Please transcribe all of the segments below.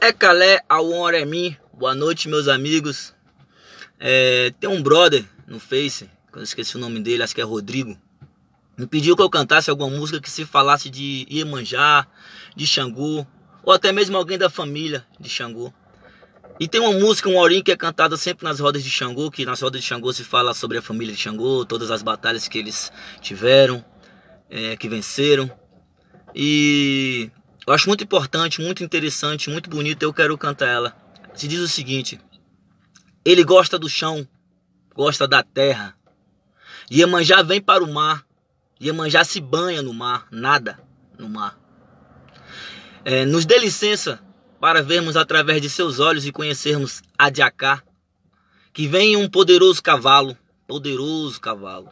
É Calé a Awon mim. Boa noite, meus amigos. É, tem um brother no Face, que eu esqueci o nome dele, acho que é Rodrigo. Me pediu que eu cantasse alguma música que se falasse de Iemanjá, de Xangô, ou até mesmo alguém da família de Xangô. E tem uma música, um orim que é cantada sempre nas rodas de Xangô, que nas rodas de Xangô se fala sobre a família de Xangô, todas as batalhas que eles tiveram, é, que venceram. E eu acho muito importante, muito interessante, muito bonita. Eu quero cantar ela. Se diz o seguinte: Ele gosta do chão, gosta da terra. Iemanjá vem para o mar. Iemanjá se banha no mar, nada no mar. É, nos dê licença para vermos através de seus olhos e conhecermos a Adiacá, que vem um poderoso cavalo, poderoso cavalo.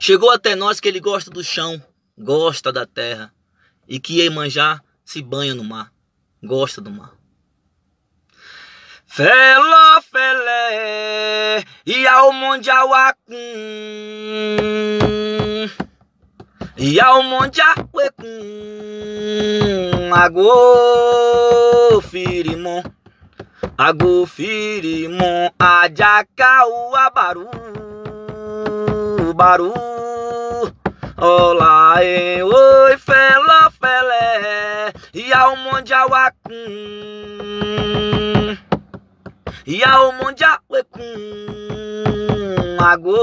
Chegou até nós que ele gosta do chão, gosta da terra, e que Iemanjá se banha no mar, gosta do mar. felo felé, e ao mundial acum, e ao mundial acum, agô, firimon, agô, firimon, ajacau, abaru, baru, olá, oi, felo e ao monte awakun E ao monte awekun Agô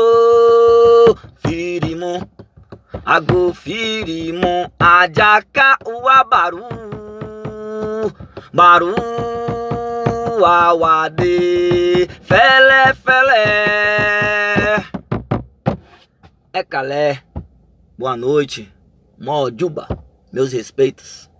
firimon Agô firimon Ajaka uabaru Baru awade Fele fele É calé Boa noite Mojuba meus respeitos.